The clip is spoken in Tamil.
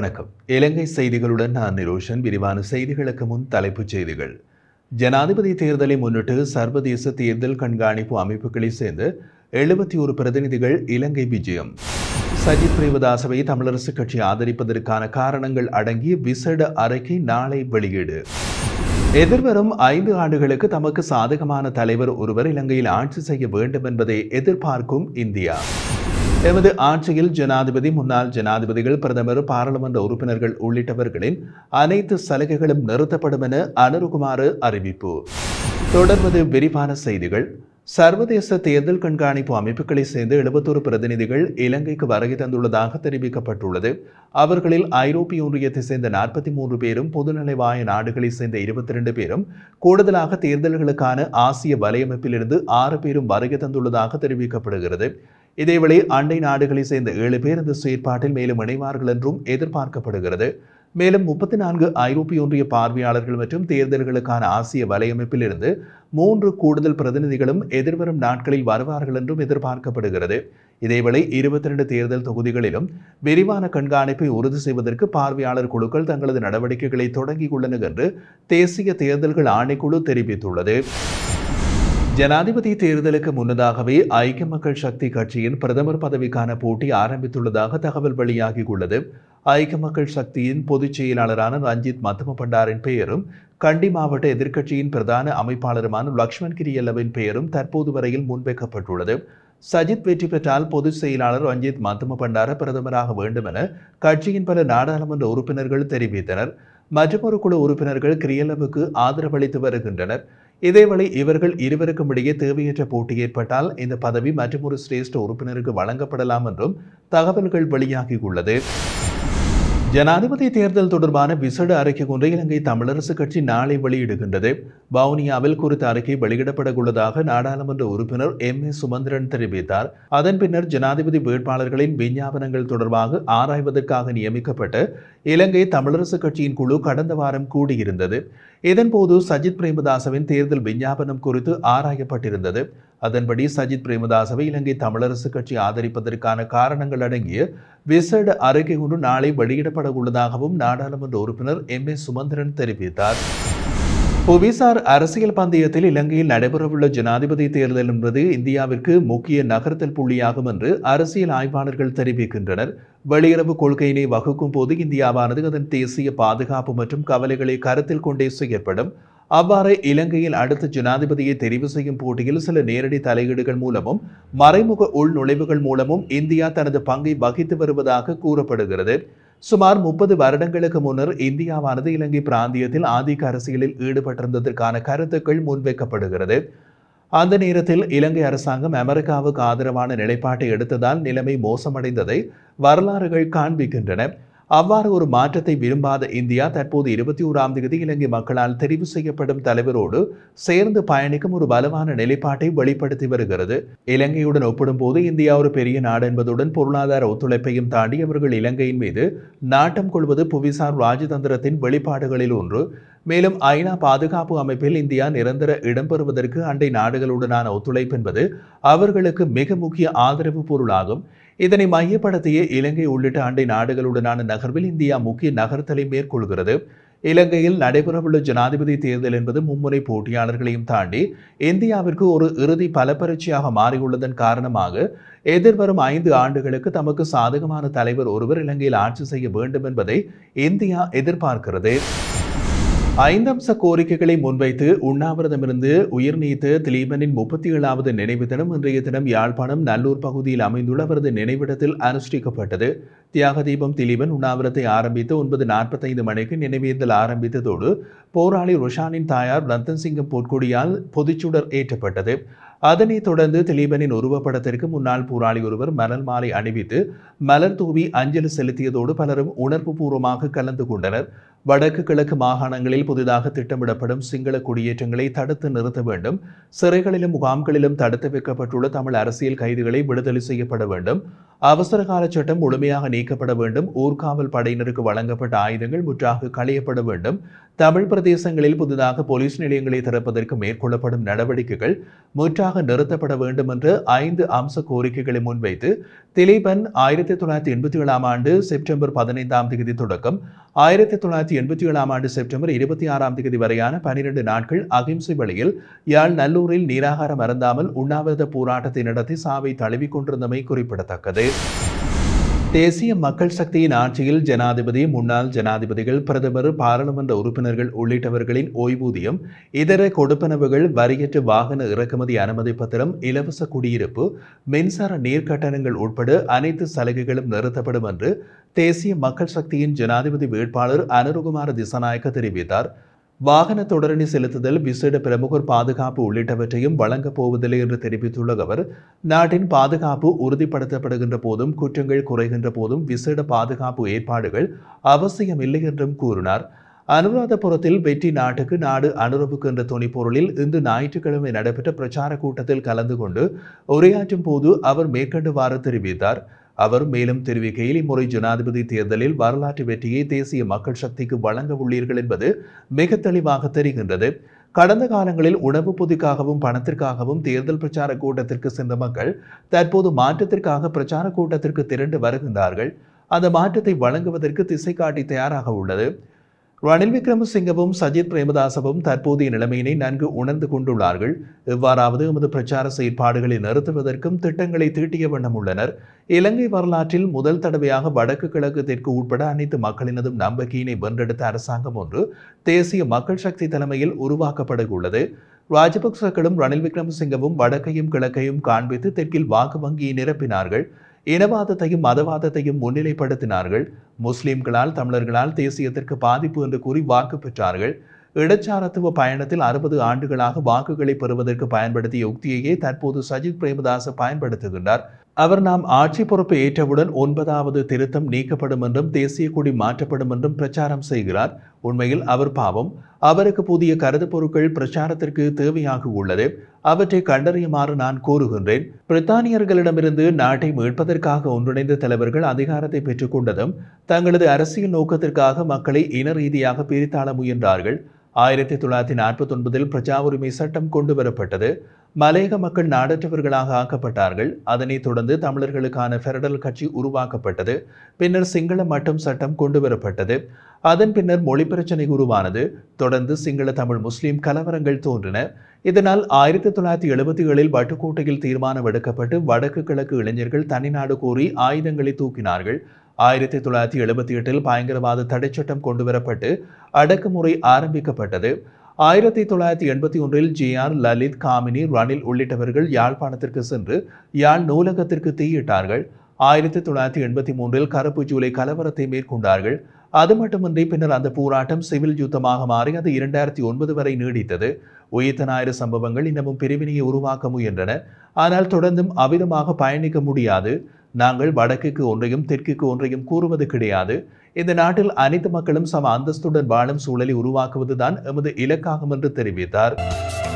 வணக்கம் இலங்கை செய்திகளுடன் நான் நிரோஷன் விரிவான செய்திகளுக்கு முன் தலைப்புச் செய்திகள் ஜனாதிபதி தேர்தலை முன்னிட்டு சர்வதேச தேர்தல் கண்காணிப்பு அமைப்புகளை சேர்ந்து எழுபத்தி ஒரு பிரதிநிதிகள் இலங்கை விஜயம் சஜித் பிரேமதாசவை தமிழரசுக் கட்சி ஆதரிப்பதற்கான காரணங்கள் அடங்கிய விசட அறிக்கை நாளை வெளியீடு எதிர்வரும் ஐந்து ஆண்டுகளுக்கு தமக்கு சாதகமான தலைவர் ஒருவர் இலங்கையில் ஆட்சி செய்ய வேண்டும் என்பதை எதிர்பார்க்கும் இந்தியா எமது ஆட்சியில் ஜனாதிபதி முன்னாள் ஜனாதிபதிகள் பிரதமர் பாராளுமன்ற உறுப்பினர்கள் உள்ளிட்டவர்களின் அனைத்து சலுகைகளும் நிறுத்தப்படும் என அனுருகுமாறு அறிவிப்பு தொடர்வது விரிவான செய்திகள் சர்வதேச தேர்தல் கண்காணிப்பு அமைப்புகளை சேர்ந்த எழுபத்தோரு பிரதிநிதிகள் இலங்கைக்கு வருகை தந்துள்ளதாக தெரிவிக்கப்பட்டுள்ளது அவர்களில் ஐரோப்பிய ஒன்றியத்தைச் சேர்ந்த நாற்பத்தி மூன்று பேரும் பொதுநலவாய நாடுகளை சேர்ந்த இருபத்தி ரெண்டு பேரும் கூடுதலாக தேர்தல்களுக்கான ஆசிய வலையமைப்பிலிருந்து ஆறு பேரும் வருகை தந்துள்ளதாக தெரிவிக்கப்படுகிறது இதேவேளை அண்டை நாடுகளைச் சேர்ந்த ஏழு பேர் இந்த செயற்பாட்டில் மேலும் இணைவார்கள் என்றும் எதிர்பார்க்கப்படுகிறது மேலும் முப்பத்தி நான்கு ஐரோப்பிய ஒன்றிய பார்வையாளர்கள் மற்றும் தேர்தல்களுக்கான ஆசிய வலையமைப்பில் இருந்து மூன்று கூடுதல் பிரதிநிதிகளும் எதிர்வரும் நாட்களில் வருவார்கள் என்றும் எதிர்பார்க்கப்படுகிறது இதேவேளை இருபத்தி ரெண்டு தேர்தல் தொகுதிகளிலும் விரிவான கண்காணிப்பை உறுதி செய்வதற்கு பார்வையாளர் குழுக்கள் தங்களது நடவடிக்கைகளை தொடங்கியுள்ளன என்று தேசிய தேர்தல்கள் ஆணைக்குழு தெரிவித்துள்ளது ஜனாதிபதி தேர்தலுக்கு முன்னதாகவே ஐக்கிய மக்கள் சக்தி கட்சியின் பிரதமர் பதவிக்கான போட்டி ஆரம்பித்துள்ளதாக தகவல் வெளியாகியுள்ளது ஐக்கிய மக்கள் சக்தியின் பொதுச் செயலாளரான ரஞ்சித் மத்தும பண்டாரின் பெயரும் கண்டி மாவட்ட எதிர்க்கட்சியின் பிரதான அமைப்பாளருமான லக்ஷ்மண் கிரியல்லவின் பெயரும் தற்போது வரையில் முன்வைக்கப்பட்டுள்ளது சஜித் வெற்றி பெற்றால் பொதுச் செயலாளர் ரஞ்சித் மத்தும பண்டார பிரதமராக வேண்டும் என கட்சியின் பல நாடாளுமன்ற உறுப்பினர்கள் தெரிவித்தனர் மற்றொரு குழு உறுப்பினர்கள் கிரியலவுக்கு ஆதரவளித்து வருகின்றனர் இதேவேளை இவர்கள் இருவருக்கும் இடையே தேவையற்ற போட்டி ஏற்பட்டால் இந்த பதவி மற்றொரு சிரேஷ்ட உறுப்பினருக்கு வழங்கப்படலாம் என்றும் தகவல்கள் வெளியாகியுள்ளது ஜனாதிபதி தேர்தல் தொடர்பான விசடு அறிக்கை ஒன்றை இலங்கை தமிழரசு கட்சி நாளை வெளியிடுகின்றது வவுனியாவில் குறித்த அறிக்கை வெளியிடப்படவுள்ளதாக நாடாளுமன்ற உறுப்பினர் எம் ஏ சுமந்திரன் தெரிவித்தார் அதன் பின்னர் ஜனாதிபதி வேட்பாளர்களின் விஞ்ஞாபனங்கள் தொடர்பாக ஆராய்வதற்காக நியமிக்கப்பட்டு இலங்கை தமிழரசு கட்சியின் குழு கடந்த வாரம் கூடியிருந்தது இதன்போது சஜித் பிரேமதாசவின் தேர்தல் விஞ்ஞாபனம் குறித்து ஆராயப்பட்டிருந்தது அதன்படி சஜித் பிரேமதாசவை இலங்கை தமிழரசு கட்சி ஆதரிப்பதற்கான காரணங்கள் அடங்கிய விசேட அறிக்கை ஒன்று நாளை வெளியிடப்பட உள்ளதாகவும் நாடாளுமன்ற உறுப்பினர் எம் ஏ சுமந்திரன் தெரிவித்தார் புவிசார் அரசியல் பந்தயத்தில் இலங்கையில் நடைபெறவுள்ள ஜனாதிபதி தேர்தல் என்பது இந்தியாவிற்கு முக்கிய நகர்த்தல் புள்ளியாகும் என்று அரசியல் ஆய்வாளர்கள் தெரிவிக்கின்றனர் வெளியுறவு கொள்கையினை வகுக்கும் போது இந்தியாவானது அதன் தேசிய பாதுகாப்பு மற்றும் கவலைகளை கருத்தில் கொண்டே செய்யப்படும் அவ்வாறு இலங்கையில் அடுத்த ஜனாதிபதியை தெரிவு செய்யும் போட்டியில் சில நேரடி தலையீடுகள் மூலமும் மறைமுக உள்நுழைவுகள் மூலமும் இந்தியா தனது பங்கை வகித்து வருவதாக கூறப்படுகிறது சுமார் முப்பது வருடங்களுக்கு முன்னர் இந்தியாவானது இலங்கை பிராந்தியத்தில் ஆதிக்க அரசியலில் ஈடுபட்டிருந்ததற்கான கருத்துக்கள் முன்வைக்கப்படுகிறது அந்த நேரத்தில் இலங்கை அரசாங்கம் அமெரிக்காவுக்கு ஆதரவான நிலைப்பாட்டை எடுத்ததால் நிலைமை மோசமடைந்ததை வரலாறுகள் காண்பிக்கின்றன அவ்வாறு ஒரு மாற்றத்தை விரும்பாத இந்தியா தற்போது இருபத்தி ஓராம் தேதி இலங்கை மக்களால் தெரிவு செய்யப்படும் தலைவரோடு சேர்ந்து பயணிக்கும் ஒரு வலுவான நிலைப்பாட்டை வெளிப்படுத்தி வருகிறது இலங்கையுடன் ஒப்பிடும்போது இந்தியா ஒரு பெரிய நாடு என்பதுடன் பொருளாதார ஒத்துழைப்பையும் தாண்டி அவர்கள் இலங்கையின் மீது நாட்டம் கொள்வது புவிசார் ராஜதந்திரத்தின் வெளிப்பாடுகளில் ஒன்று மேலும் ஐநா பாதுகாப்பு அமைப்பில் இந்தியா நிரந்தர இடம்பெறுவதற்கு அண்டை நாடுகளுடனான ஒத்துழைப்பு என்பது அவர்களுக்கு மிக முக்கிய ஆதரவு பொருளாகும் இதனை மையப்படுத்திய இலங்கை உள்ளிட்ட அண்டை நாடுகளுடனான நகர்வில் இந்தியா முக்கிய நகர்த்தலை மேற்கொள்கிறது இலங்கையில் நடைபெறவுள்ள ஜனாதிபதி தேர்தல் என்பது மும்முனை போட்டியாளர்களையும் தாண்டி இந்தியாவிற்கு ஒரு இறுதி பலப்பரட்சியாக மாறியுள்ளதன் காரணமாக எதிர்வரும் ஐந்து ஆண்டுகளுக்கு தமக்கு சாதகமான தலைவர் ஒருவர் இலங்கையில் ஆட்சி செய்ய வேண்டும் என்பதை இந்தியா எதிர்பார்க்கிறது ஐந்தம்ச கோரிக்கைகளை முன்வைத்து உண்ணாவிரதமிருந்து உயிர் நீத்த திலீபனின் முப்பத்தி ஏழாவது நினைவு தினம் இன்றைய தினம் யாழ்ப்பாணம் நல்லூர் பகுதியில் அமைந்துள்ள அவரது நினைவிடத்தில் அனுஷ்டிக்கப்பட்டது தியாக தீபம் திலீபன் உண்ணாவிரத்தை ஆரம்பித்து ஒன்பது நாற்பத்தைந்து மணிக்கு நினைவேந்தல் ஆரம்பித்ததோடு போராளி ருஷானின் தாயார் ரத்தன் சிங்கம் பொற்கொடியால் பொதுச்சுடர் ஏற்றப்பட்டது அதனைத் தொடர்ந்து திலீபனின் உருவப்படத்திற்கு முன்னாள் போராளி ஒருவர் மலர் மாலை அணிவித்து மலர் தூவி அஞ்சலி செலுத்தியதோடு பலரும் உணர்வு பூர்வமாக கலந்து கொண்டனர் வடக்கு கிழக்கு மாகாணங்களில் புதிதாக திட்டமிடப்படும் சிங்கள குடியேற்றங்களை தடுத்து நிறுத்த வேண்டும் சிறைகளிலும் முகாம்களிலும் தடுத்து வைக்கப்பட்டுள்ள தமிழ் அரசியல் கைதிகளை விடுதலை செய்யப்பட வேண்டும் கால சட்டம் முழுமையாக நீக்கப்பட வேண்டும் ஊர்காவல் படையினருக்கு வழங்கப்பட்ட ஆயுதங்கள் முற்றாக களையப்பட வேண்டும் தமிழ் பிரதேசங்களில் புதிதாக போலீஸ் நிலையங்களை திறப்பதற்கு மேற்கொள்ளப்படும் நடவடிக்கைகள் முற்றாக நிறுத்தப்பட வேண்டும் என்று ஐந்து அம்ச கோரிக்கைகளை முன்வைத்து திலீபன் ஆயிரத்தி தொள்ளாயிரத்தி எண்பத்தி ஏழாம் ஆண்டு செப்டம்பர் பதினைந்தாம் தேதி தொடக்கம் ஆயிரத்தி தொள்ளாயிரத்தி தொள்ளாயிரத்தி எண்பத்தி ஏழாம் ஆண்டு செப்டம்பர் இருபத்தி ஆறாம் தேதி வரையான பனிரெண்டு நாட்கள் அகிம்சை வழியில் யாழ் நல்லூரில் நீராகாரம் அருந்தாமல் உண்ணாவிரத போராட்டத்தை நடத்தி சாவை தழுவிக் கொண்டிருந்தமை குறிப்பிடத்தக்கது தேசிய மக்கள் சக்தியின் ஆட்சியில் ஜனாதிபதி முன்னாள் ஜனாதிபதிகள் பிரதமர் பாராளுமன்ற உறுப்பினர்கள் உள்ளிட்டவர்களின் ஓய்வூதியம் இதர கொடுப்பனவுகள் வரியற்ற வாகன இறக்குமதி அனுமதி பத்திரம் இலவச குடியிருப்பு மின்சார நீர்க்கட்டணங்கள் உட்பட அனைத்து சலுகைகளும் நிறுத்தப்படும் என்று தேசிய மக்கள் சக்தியின் ஜனாதிபதி வேட்பாளர் அனுருகுமார திசநாயக்க தெரிவித்தார் வாகன தொடரணி செலுத்துதல் விசேட பிரமுகர் பாதுகாப்பு உள்ளிட்டவற்றையும் வழங்கப் போவதில்லை என்று தெரிவித்துள்ள அவர் நாட்டின் பாதுகாப்பு உறுதிப்படுத்தப்படுகின்ற போதும் குற்றங்கள் குறைகின்ற போதும் விசேட பாதுகாப்பு ஏற்பாடுகள் அவசியமில்லை என்றும் கூறினார் அனுராதபுரத்தில் வெற்றி நாட்டுக்கு நாடு அனுரவுக்கு என்ற துணிப்பொருளில் இன்று ஞாயிற்றுக்கிழமை நடைபெற்ற பிரச்சார கூட்டத்தில் கலந்து கொண்டு உரையாற்றும் போது அவர் மேற்கண்டவாறு தெரிவித்தார் அவர் மேலும் தெரிவிக்கையில் இம்முறை ஜனாதிபதி தேர்தலில் வரலாற்று வெற்றியை தேசிய மக்கள் சக்திக்கு வழங்க உள்ளீர்கள் என்பது மிக தெளிவாக தெரிகின்றது கடந்த காலங்களில் உணவு பொதிக்காகவும் பணத்திற்காகவும் தேர்தல் பிரச்சார கூட்டத்திற்கு சென்ற மக்கள் தற்போது மாற்றத்திற்காக பிரச்சார கூட்டத்திற்கு திரண்டு வருகின்றார்கள் அந்த மாற்றத்தை வழங்குவதற்கு திசை காட்டி தயாராக உள்ளது ரணில் விக்ரமசிங்கவும் சஜித் பிரேமதாசவும் தற்போதைய நிலைமையினை நன்கு உணர்ந்து கொண்டுள்ளார்கள் இவ்வாறாவது எமது பிரச்சார செயற்பாடுகளை நிறுத்துவதற்கும் திட்டங்களை தீட்டிய வண்ணம் உள்ளனர் இலங்கை வரலாற்றில் முதல் தடவையாக வடக்கு கிழக்கு தெற்கு உட்பட அனைத்து மக்களினதும் நம்பிக்கையினை வென்றெடுத்த அரசாங்கம் ஒன்று தேசிய மக்கள் சக்தி தலைமையில் உருவாக்கப்பட உள்ளது ராஜபக்சக்களும் ரணில் விக்ரமசிங்கவும் வடக்கையும் கிழக்கையும் காண்பித்து தெற்கில் வாக்கு வங்கியை நிரப்பினார்கள் இனவாதத்தையும் மதவாதத்தையும் முன்னிலைப்படுத்தினார்கள் முஸ்லிம்களால் தமிழர்களால் தேசியத்திற்கு பாதிப்பு என்று கூறி வாக்கு பெற்றார்கள் இடச்சாரத்துவ பயணத்தில் அறுபது ஆண்டுகளாக வாக்குகளை பெறுவதற்கு பயன்படுத்திய உக்தியையே தற்போது சஜித் பிரேமதாச பயன்படுத்துகின்றார் அவர் நாம் ஆட்சி பொறுப்பு ஏற்றவுடன் ஒன்பதாவது திருத்தம் நீக்கப்படும் என்றும் தேசிய கொடி மாற்றப்படும் என்றும் பிரச்சாரம் செய்கிறார் உண்மையில் அவர் பாவம் அவருக்கு புதிய கருது பொருட்கள் பிரச்சாரத்திற்கு தேவையாக உள்ளது அவற்றை கண்டறியுமாறு நான் கூறுகின்றேன் பிரித்தானியர்களிடமிருந்து நாட்டை மீட்பதற்காக ஒன்றிணைந்த தலைவர்கள் அதிகாரத்தை பெற்றுக்கொண்டதும் தங்களது அரசியல் நோக்கத்திற்காக மக்களை இன ரீதியாக பிரித்தாள முயன்றார்கள் ஆயிரத்தி தொள்ளாயிரத்தி நாற்பத்தி ஒன்பதில் பிரஜா உரிமை சட்டம் கொண்டு வரப்பட்டது மலையக மக்கள் நாடற்றவர்களாக ஆக்கப்பட்டார்கள் அதனைத் தொடர்ந்து தமிழர்களுக்கான ஃபெடரல் கட்சி உருவாக்கப்பட்டது பின்னர் சிங்கள மட்டம் சட்டம் கொண்டு வரப்பட்டது அதன் பின்னர் மொழி பிரச்சனை உருவானது தொடர்ந்து சிங்கள தமிழ் முஸ்லீம் கலவரங்கள் தோன்றின இதனால் ஆயிரத்தி தொள்ளாயிரத்தி எழுபத்தி ஏழில் வட்டுக்கோட்டையில் தீர்மானம் எடுக்கப்பட்டு வடக்கு கிழக்கு இளைஞர்கள் தனிநாடு கோரி ஆயுதங்களை தூக்கினார்கள் ஆயிரத்தி தொள்ளாயிரத்தி எழுபத்தி எட்டில் பயங்கரவாத தடைச்சட்டம் கொண்டுவரப்பட்டு அடக்குமுறை ஆரம்பிக்கப்பட்டது ஆயிரத்தி தொள்ளாயிரத்தி எண்பத்தி ஒன்றில் ஜி ஆர் லலித் காமினி ரணில் உள்ளிட்டவர்கள் யாழ்ப்பாணத்திற்கு சென்று யாழ் நூலகத்திற்கு தீயிட்டார்கள் ஆயிரத்தி தொள்ளாயிரத்தி எண்பத்தி மூன்றில் கருப்பு ஜூலை கலவரத்தை மேற்கொண்டார்கள் அது மட்டுமின்றி பின்னர் அந்த போராட்டம் சிவில் யுத்தமாக மாறி அது இரண்டாயிரத்தி ஒன்பது வரை நீடித்தது உயிர்த்த ஞாயிறு சம்பவங்கள் இன்னமும் பிரிவினையை உருவாக்க முயன்றன ஆனால் தொடர்ந்தும் அவிதமாக பயணிக்க முடியாது நாங்கள் வடக்குக்கு ஒன்றையும் தெற்குக்கு ஒன்றையும் கூறுவது கிடையாது இந்த நாட்டில் அனைத்து மக்களும் சம அந்தஸ்துடன் வாழும் சூழலை உருவாக்குவதுதான் எமது இலக்காகும் என்று தெரிவித்தார்